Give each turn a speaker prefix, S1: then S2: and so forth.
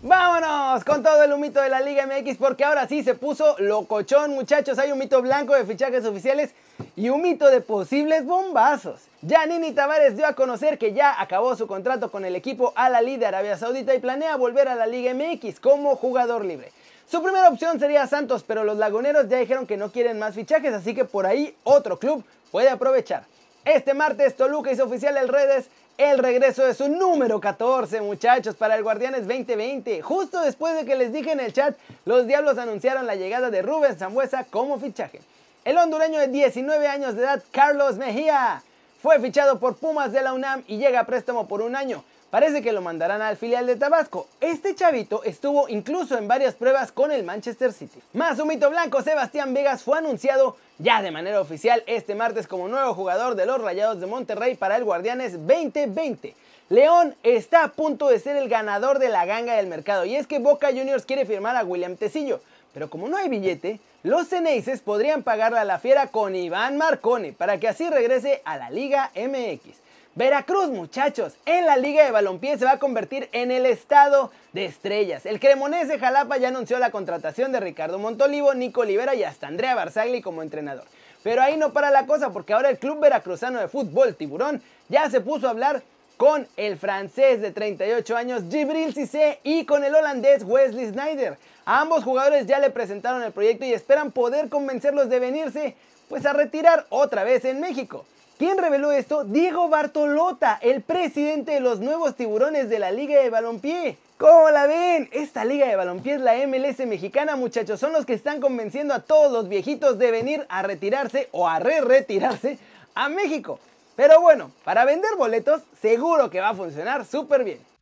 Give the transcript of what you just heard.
S1: Vámonos con todo el humito de la Liga MX porque ahora sí se puso locochón muchachos. Hay un mito blanco de fichajes oficiales y un mito de posibles bombazos. Ya Nini Tavares dio a conocer que ya acabó su contrato con el equipo a la de Arabia Saudita y planea volver a la Liga MX como jugador libre. Su primera opción sería Santos, pero los laguneros ya dijeron que no quieren más fichajes, así que por ahí otro club puede aprovechar. Este martes Toluca hizo oficial en redes el regreso de su número 14, muchachos, para el Guardianes 2020. Justo después de que les dije en el chat, los Diablos anunciaron la llegada de Rubén Zambuesa como fichaje. El hondureño de 19 años de edad, Carlos Mejía, fue fichado por Pumas de la UNAM y llega a préstamo por un año. Parece que lo mandarán al filial de Tabasco. Este chavito estuvo incluso en varias pruebas con el Manchester City. Más un mito blanco, Sebastián Vegas fue anunciado ya de manera oficial este martes como nuevo jugador de los Rayados de Monterrey para el Guardianes 2020. León está a punto de ser el ganador de la ganga del mercado y es que Boca Juniors quiere firmar a William Tecillo, pero como no hay billete, los Ceneices podrían pagarle a la fiera con Iván Marcone para que así regrese a la Liga MX. Veracruz, muchachos, en la Liga de Balompié se va a convertir en el estado de estrellas. El Cremonés de Jalapa ya anunció la contratación de Ricardo Montolivo, Nico Olivera y hasta Andrea Barzagli como entrenador. Pero ahí no para la cosa porque ahora el Club Veracruzano de Fútbol Tiburón ya se puso a hablar con el francés de 38 años Gibril Cissé y con el holandés Wesley Snyder. A ambos jugadores ya le presentaron el proyecto y esperan poder convencerlos de venirse pues a retirar otra vez en México. ¿Quién reveló esto? Diego Bartolota, el presidente de los nuevos tiburones de la Liga de Balompié. ¿Cómo la ven? Esta liga de balompié es la MLS mexicana, muchachos. Son los que están convenciendo a todos los viejitos de venir a retirarse o a re-retirarse a México. Pero bueno, para vender boletos seguro que va a funcionar súper bien.